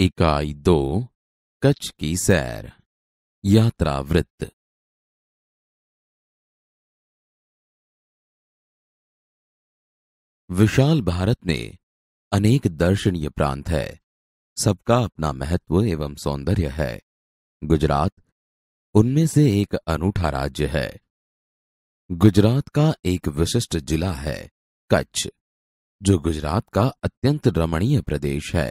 इकाई दो कच्छ की सैर यात्रा वृत्त विशाल भारत में अनेक दर्शनीय प्रांत है सबका अपना महत्व एवं सौंदर्य है गुजरात उनमें से एक अनूठा राज्य है गुजरात का एक विशिष्ट जिला है कच्छ जो गुजरात का अत्यंत रमणीय प्रदेश है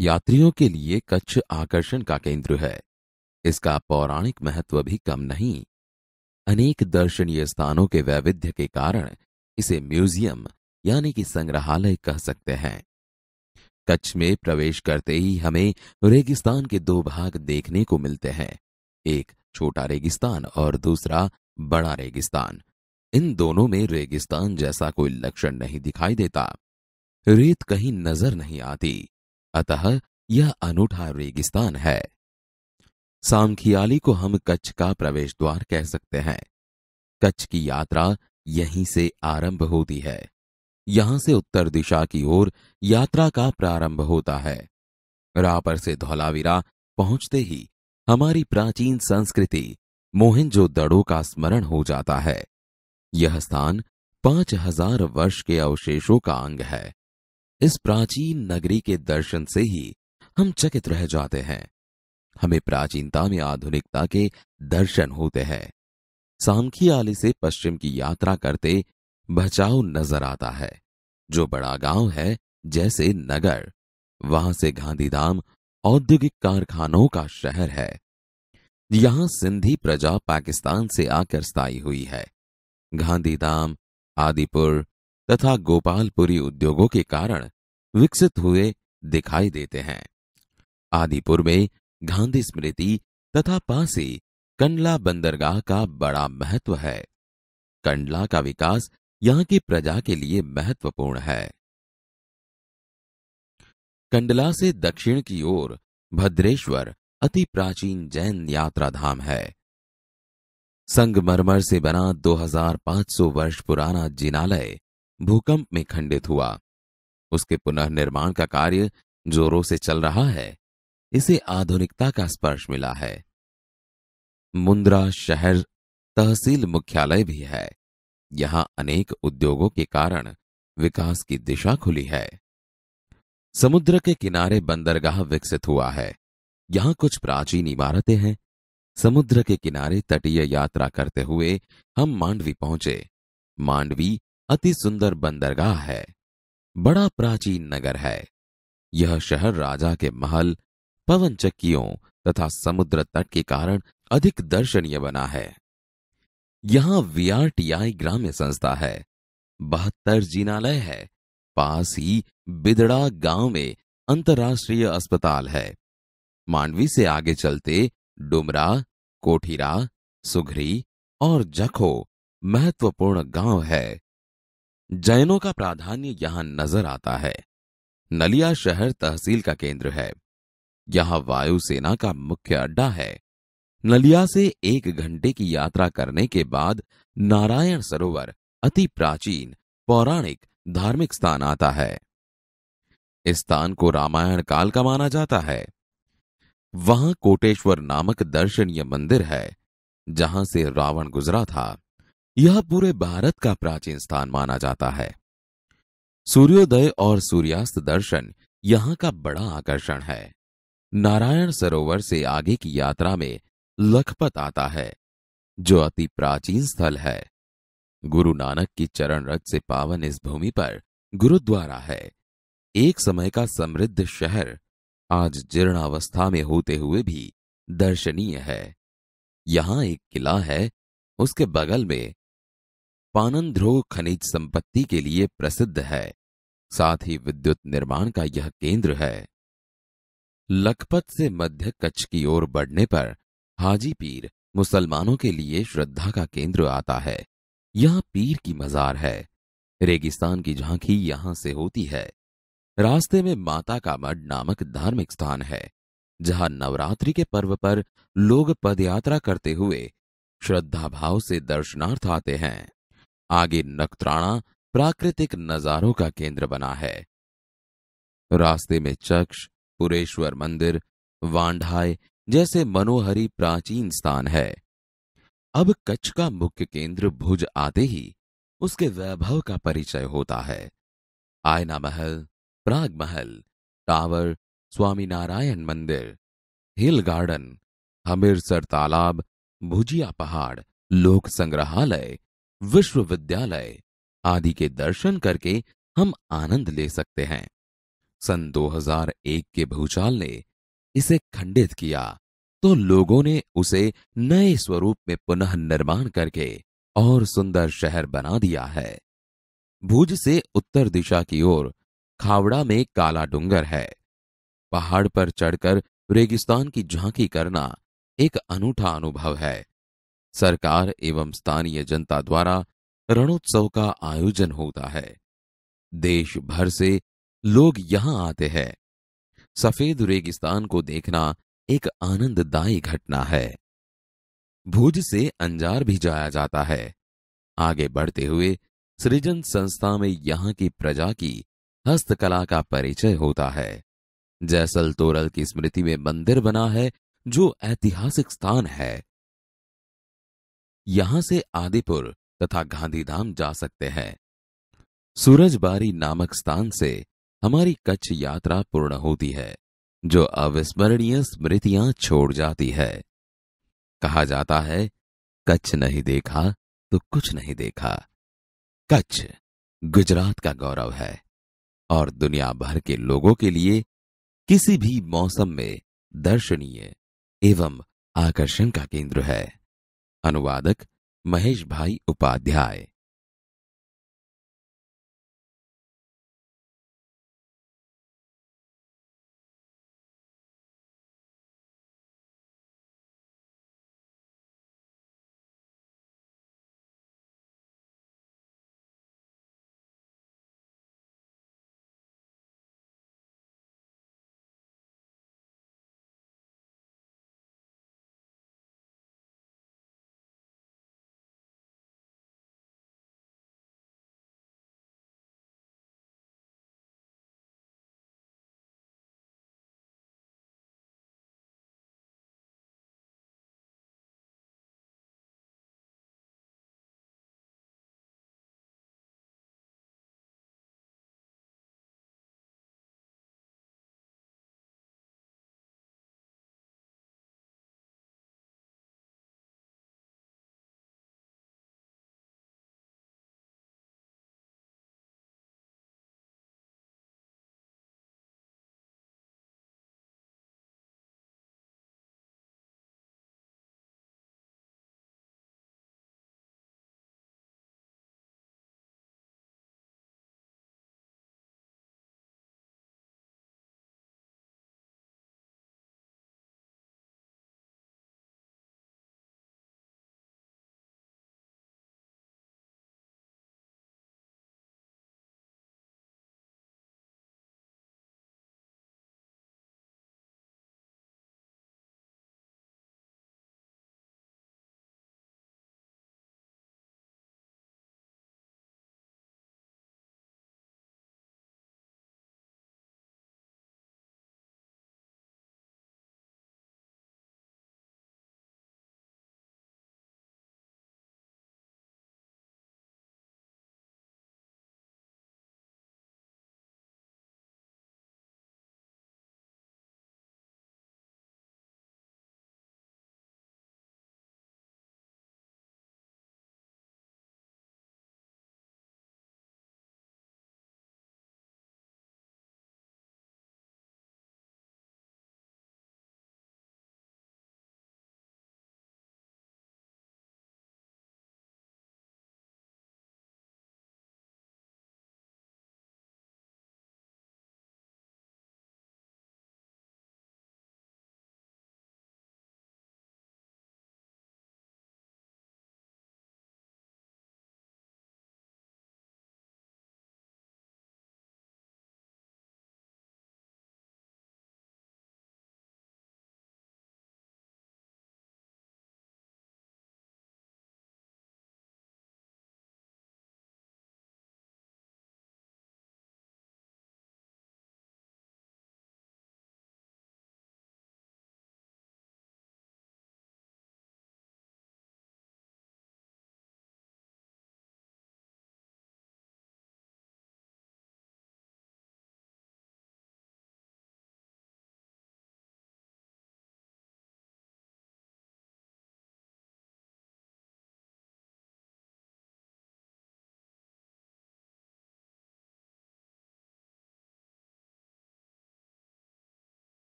यात्रियों के लिए कच्छ आकर्षण का केंद्र है इसका पौराणिक महत्व भी कम नहीं अनेक दर्शनीय स्थानों के वैविध्य के कारण इसे म्यूजियम यानी कि संग्रहालय कह सकते हैं कच्छ में प्रवेश करते ही हमें रेगिस्तान के दो भाग देखने को मिलते हैं एक छोटा रेगिस्तान और दूसरा बड़ा रेगिस्तान इन दोनों में रेगिस्तान जैसा कोई लक्षण नहीं दिखाई देता रेत कहीं नजर नहीं आती अतः यह अनूठा रेगिस्तान है सामखियाली को हम कच्छ का प्रवेश द्वार कह सकते हैं कच्छ की यात्रा यहीं से आरंभ होती है यहां से उत्तर दिशा की ओर यात्रा का प्रारंभ होता है रापर से धौलावीरा पहुंचते ही हमारी प्राचीन संस्कृति मोहिंजोदड़ो दड़ो का स्मरण हो जाता है यह स्थान पांच हजार वर्ष के अवशेषों का अंग है इस प्राचीन नगरी के दर्शन से ही हम चकित रह जाते हैं हमें प्राचीनता में आधुनिकता के दर्शन होते हैं सामखी आले से पश्चिम की यात्रा करते बचाव नजर आता है जो बड़ा गांव है जैसे नगर वहां से गांधीधाम औद्योगिक कारखानों का शहर है यहां सिंधी प्रजा पाकिस्तान से आकर स्थायी हुई है गांधीधाम आदिपुर तथा गोपालपुरी उद्योगों के कारण विकसित हुए दिखाई देते हैं आदिपुर में गांधी स्मृति तथा पासी कंडला बंदरगाह का बड़ा महत्व है कंडला का विकास यहाँ की प्रजा के लिए महत्वपूर्ण है कंडला से दक्षिण की ओर भद्रेश्वर अति प्राचीन जैन यात्रा धाम है संगमरमर से बना 2500 वर्ष पुराना जिनालय भूकंप में खंडित हुआ उसके पुनः निर्माण का कार्य जोरों से चल रहा है इसे आधुनिकता का स्पर्श मिला है मुंद्रा शहर तहसील मुख्यालय भी है यहां अनेक उद्योगों के कारण विकास की दिशा खुली है समुद्र के किनारे बंदरगाह विकसित हुआ है यहां कुछ प्राचीन इमारतें हैं समुद्र के किनारे तटीय यात्रा करते हुए हम मांडवी पहुंचे मांडवी अति सुंदर बंदरगाह है बड़ा प्राचीन नगर है यह शहर राजा के महल पवन चक्कियों तथा समुद्र तट के कारण अधिक दर्शनीय बना है यहाँ वी आर टी आई ग्राम्य संस्था है बहत्तर जीनालय है पास ही बिदड़ा गांव में अंतर्राष्ट्रीय अस्पताल है मांडवी से आगे चलते डुमरा कोठीरा सुघरी और जखो महत्वपूर्ण गांव है जैनों का प्राधान्य यहां नजर आता है नलिया शहर तहसील का केंद्र है यहां वायुसेना का मुख्य अड्डा है नलिया से एक घंटे की यात्रा करने के बाद नारायण सरोवर अति प्राचीन पौराणिक धार्मिक स्थान आता है इस स्थान को रामायण काल का माना जाता है वहां कोटेश्वर नामक दर्शनीय मंदिर है जहां से रावण गुजरा था यह पूरे भारत का प्राचीन स्थान माना जाता है सूर्योदय और सूर्यास्त दर्शन यहाँ का बड़ा आकर्षण है नारायण सरोवर से आगे की यात्रा में लखपत आता है जो अति प्राचीन स्थल है गुरु नानक की चरण रज से पावन इस भूमि पर गुरुद्वारा है एक समय का समृद्ध शहर आज जीर्णावस्था में होते हुए भी दर्शनीय है यहां एक किला है उसके बगल में पानन ध्रुव खनिज संपत्ति के लिए प्रसिद्ध है साथ ही विद्युत निर्माण का यह केंद्र है लखपत से मध्य कच्छ की ओर बढ़ने पर हाजी पीर मुसलमानों के लिए श्रद्धा का केंद्र आता है यहाँ पीर की मजार है रेगिस्तान की झांकी यहाँ से होती है रास्ते में माता का मठ नामक धार्मिक स्थान है जहां नवरात्रि के पर्व पर लोग पदयात्रा करते हुए श्रद्धा भाव से दर्शनार्थ आते हैं आगे नकत्राणा प्राकृतिक नजारों का केंद्र बना है रास्ते में चक्ष पुरेश्वर मंदिर वांढाय जैसे मनोहरी प्राचीन स्थान है अब कच्छ का मुख्य केंद्र भुज आते ही उसके वैभव का परिचय होता है आयना महल प्राग महल टावर स्वामीनारायण मंदिर हिल गार्डन हमीरसर तालाब भुजिया पहाड़ लोक संग्रहालय विश्वविद्यालय आदि के दर्शन करके हम आनंद ले सकते हैं सन 2001 के भूचाल ने इसे खंडित किया तो लोगों ने उसे नए स्वरूप में पुनः निर्माण करके और सुंदर शहर बना दिया है भुज से उत्तर दिशा की ओर खावड़ा में काला डूंगर है पहाड़ पर चढ़कर रेगिस्तान की झांकी करना एक अनूठा अनुभव है सरकार एवं स्थानीय जनता द्वारा रणोत्सव का आयोजन होता है देश भर से लोग यहां आते हैं सफेद रेगिस्तान को देखना एक आनंददायी घटना है भुज से अंजार भी जाया जाता है आगे बढ़ते हुए सृजन संस्था में यहां की प्रजा की हस्तकला का परिचय होता है जैसल तोरल की स्मृति में मंदिर बना है जो ऐतिहासिक स्थान है यहां से आदिपुर तथा गांधीधाम जा सकते हैं सूरजबारी नामक स्थान से हमारी कच्छ यात्रा पूर्ण होती है जो अविस्मरणीय स्मृतियां छोड़ जाती है कहा जाता है कच्छ नहीं देखा तो कुछ नहीं देखा कच्छ गुजरात का गौरव है और दुनिया भर के लोगों के लिए किसी भी मौसम में दर्शनीय एवं आकर्षण का केंद्र है अनुवादक महेश भाई उपाध्याय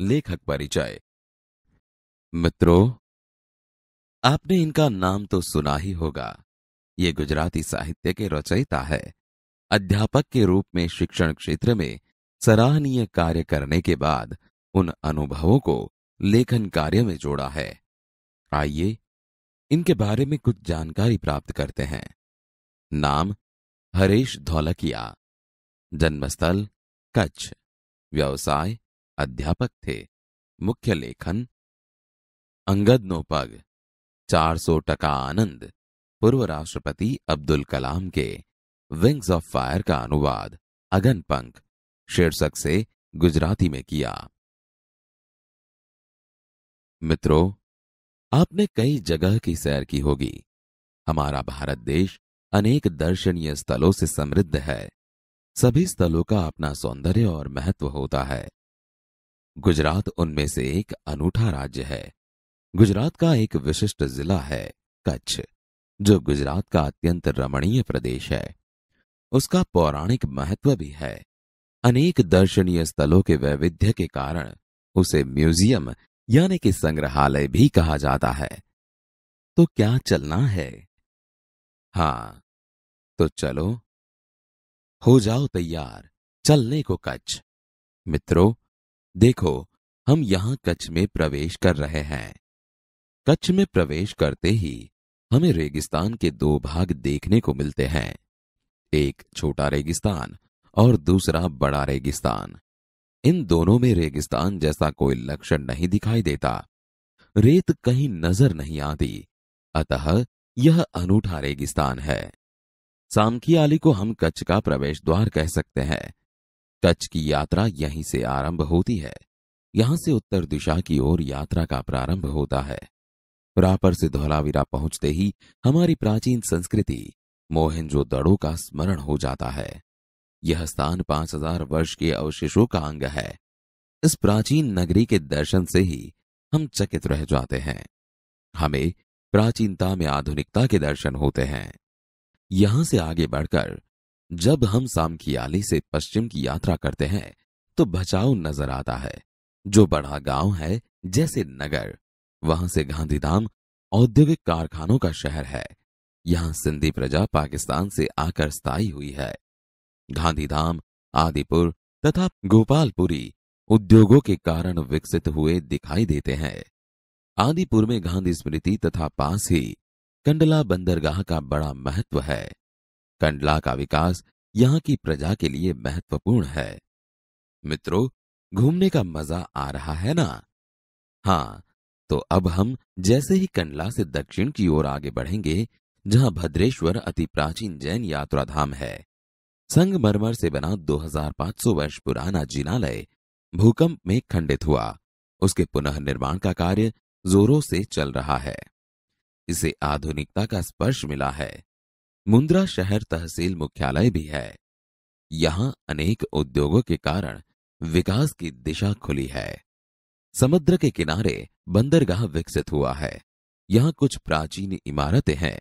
लेखक परिचय मित्रों आपने इनका नाम तो सुना ही होगा ये गुजराती साहित्य के रचयिता है अध्यापक के रूप में शिक्षण क्षेत्र में सराहनीय कार्य करने के बाद उन अनुभवों को लेखन कार्य में जोड़ा है आइए इनके बारे में कुछ जानकारी प्राप्त करते हैं नाम हरेश धौलकिया जन्मस्थल कच्छ व्यवसाय अध्यापक थे मुख्य लेखन अंगद नोपग सौ टका आनंद पूर्व राष्ट्रपति अब्दुल कलाम के विंग्स ऑफ फायर का अनुवाद अगन पंख शीर्षक से गुजराती में किया मित्रों आपने कई जगह की सैर की होगी हमारा भारत देश अनेक दर्शनीय स्थलों से समृद्ध है सभी स्थलों का अपना सौंदर्य और महत्व होता है गुजरात उनमें से एक अनूठा राज्य है गुजरात का एक विशिष्ट जिला है कच्छ जो गुजरात का अत्यंत रमणीय प्रदेश है उसका पौराणिक महत्व भी है अनेक दर्शनीय स्थलों के वैविध्य के कारण उसे म्यूजियम यानी कि संग्रहालय भी कहा जाता है तो क्या चलना है हाँ तो चलो हो जाओ तैयार चलने को कच्छ मित्रों देखो हम यहाँ कच्छ में प्रवेश कर रहे हैं कच्छ में प्रवेश करते ही हमें रेगिस्तान के दो भाग देखने को मिलते हैं एक छोटा रेगिस्तान और दूसरा बड़ा रेगिस्तान इन दोनों में रेगिस्तान जैसा कोई लक्षण नहीं दिखाई देता रेत कहीं नजर नहीं आती अतः यह अनूठा रेगिस्तान है सामकियाली को हम कच्छ का प्रवेश द्वार कह सकते हैं कच्छ की यात्रा यहीं से आरंभ होती है यहां से उत्तर दिशा की ओर यात्रा का प्रारंभ होता है रापर से धौलावीरा पहुंचते ही हमारी प्राचीन संस्कृति मोहनजो दड़ो का स्मरण हो जाता है यह स्थान 5000 वर्ष के अवशेषों का अंग है इस प्राचीन नगरी के दर्शन से ही हम चकित रह जाते हैं हमें प्राचीनता में आधुनिकता के दर्शन होते हैं यहां से आगे बढ़कर जब हम सामखियाली से पश्चिम की यात्रा करते हैं तो बचाव नजर आता है जो बड़ा गांव है जैसे नगर वहां से गांधीधाम औद्योगिक कारखानों का शहर है यहाँ सिंधी प्रजा पाकिस्तान से आकर स्थायी हुई है गांधीधाम आदिपुर तथा गोपालपुरी उद्योगों के कारण विकसित हुए दिखाई देते हैं आदिपुर में गांधी स्मृति तथा पास ही कंडला बंदरगाह का बड़ा महत्व है कंडला का विकास यहाँ की प्रजा के लिए महत्वपूर्ण है मित्रों घूमने का मजा आ रहा है ना हाँ तो अब हम जैसे ही कंडला से दक्षिण की ओर आगे बढ़ेंगे जहां भद्रेश्वर अति प्राचीन जैन यात्रा धाम है संगमरमर से बना 2500 वर्ष पुराना जिनालय भूकंप में खंडित हुआ उसके पुनः निर्माण का कार्य जोरों से चल रहा है इसे आधुनिकता का स्पर्श मिला है मुंद्रा शहर तहसील मुख्यालय भी है यहाँ अनेक उद्योगों के कारण विकास की दिशा खुली है समुद्र के किनारे बंदरगाह विकसित हुआ है यहाँ कुछ प्राचीन इमारतें हैं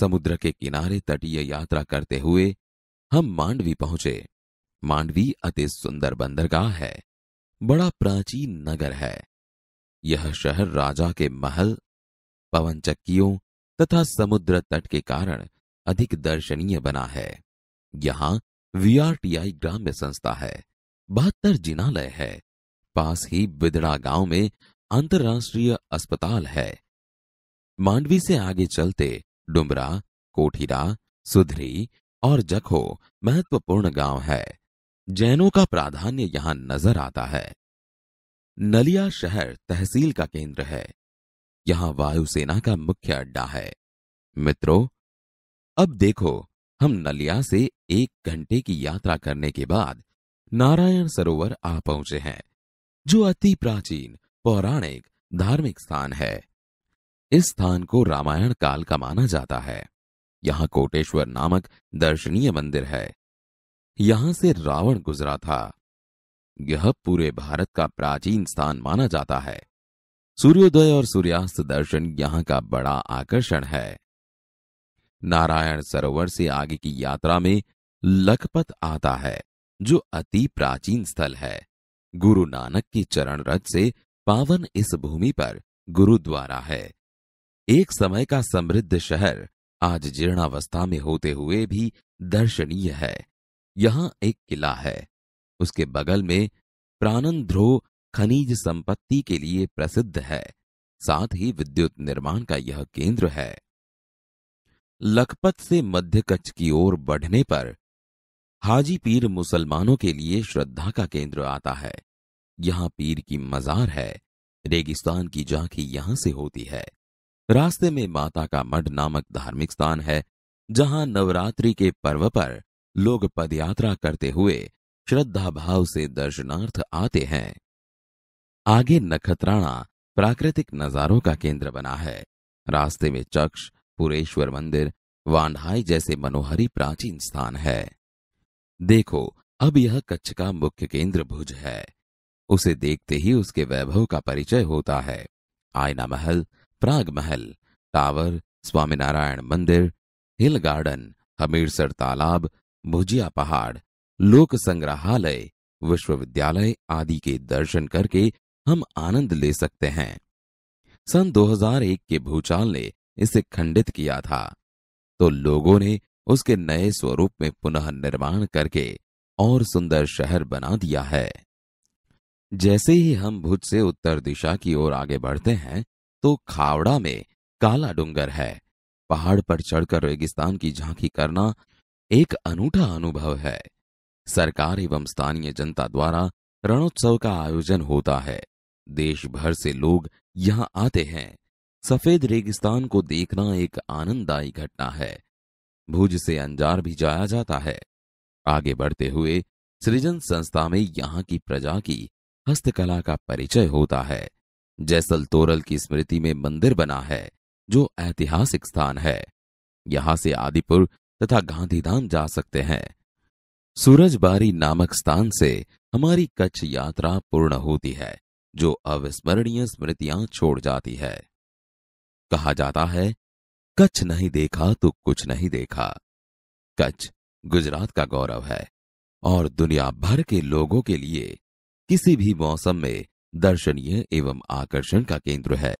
समुद्र के किनारे तटीय यात्रा करते हुए हम मांडवी पहुंचे मांडवी अति सुंदर बंदरगाह है बड़ा प्राचीन नगर है यह शहर राजा के महल पवन चक्कियों तथा समुद्र तट के कारण अधिक दर्शनीय बना है यहाँ आई ग्राम्य संस्था है बहत्तर जिनालय है पास ही बिदड़ा गांव में अंतर्राष्ट्रीय अस्पताल है मांडवी से आगे चलते डुमरा कोठीरा सुधरी और जखो महत्वपूर्ण गांव है जैनों का प्राधान्य यहां नजर आता है नलिया शहर तहसील का केंद्र है यहां वायुसेना का मुख्य अड्डा है मित्रों अब देखो हम नलिया से एक घंटे की यात्रा करने के बाद नारायण सरोवर आ पहुंचे हैं जो अति प्राचीन पौराणिक धार्मिक स्थान है इस स्थान को रामायण काल का माना जाता है यहां कोटेश्वर नामक दर्शनीय मंदिर है यहां से रावण गुजरा था यह पूरे भारत का प्राचीन स्थान माना जाता है सूर्योदय और सूर्यास्त दर्शन यहां का बड़ा आकर्षण है नारायण सरोवर से आगे की यात्रा में लखपत आता है जो अति प्राचीन स्थल है गुरु नानक के चरण रथ से पावन इस भूमि पर गुरुद्वारा है एक समय का समृद्ध शहर आज जीर्णावस्था में होते हुए भी दर्शनीय है यहाँ एक किला है उसके बगल में प्राणनध्रो खनिज संपत्ति के लिए प्रसिद्ध है साथ ही विद्युत निर्माण का यह केंद्र है लखपत से मध्य कच्छ की ओर बढ़ने पर हाजी पीर मुसलमानों के लिए श्रद्धा का केंद्र आता है यहाँ पीर की मजार है रेगिस्तान की झांकी यहाँ से होती है रास्ते में माता का मठ नामक धार्मिक स्थान है जहाँ नवरात्रि के पर्व पर लोग पदयात्रा करते हुए श्रद्धा भाव से दर्शनार्थ आते हैं आगे नखत्राणा प्राकृतिक नजारों का केंद्र बना है रास्ते में चक्ष पुरेश्वर मंदिर वान्हाई जैसे मनोहरी प्राचीन स्थान है देखो अब यह कच्छ का मुख्य केंद्र भुज है उसे देखते ही उसके वैभव का परिचय होता है आयना महल प्राग महल टावर स्वामीनारायण मंदिर हिल गार्डन हमीरसर तालाब भुजिया पहाड़ लोक संग्रहालय विश्वविद्यालय आदि के दर्शन करके हम आनंद ले सकते हैं सन 2001 के भूचाल ने इसे खंडित किया था तो लोगों ने उसके नए स्वरूप में पुनः निर्माण करके और सुंदर शहर बना दिया है जैसे ही हम भुज से उत्तर दिशा की ओर आगे बढ़ते हैं तो खावड़ा में काला डूंगर है पहाड़ पर चढ़कर रेगिस्तान की झांकी करना एक अनूठा अनुभव है सरकार एवं स्थानीय जनता द्वारा रणोत्सव का आयोजन होता है देश भर से लोग यहाँ आते हैं सफेद रेगिस्तान को देखना एक आनंददायी घटना है भुज से अंजार भी जाया जाता है आगे बढ़ते हुए सृजन संस्था में यहाँ की प्रजा की हस्तकला का परिचय होता है जैसल तोरल की स्मृति में मंदिर बना है जो ऐतिहासिक स्थान है यहां से आदिपुर तथा गांधीधाम जा सकते हैं सूरजबारी नामक स्थान से हमारी कच्छ यात्रा पूर्ण होती है जो अविस्मरणीय स्मृतियां छोड़ जाती है कहा जाता है कच्छ नहीं देखा तो कुछ नहीं देखा कच्छ गुजरात का गौरव है और दुनिया भर के लोगों के लिए किसी भी मौसम में दर्शनीय एवं आकर्षण का केंद्र है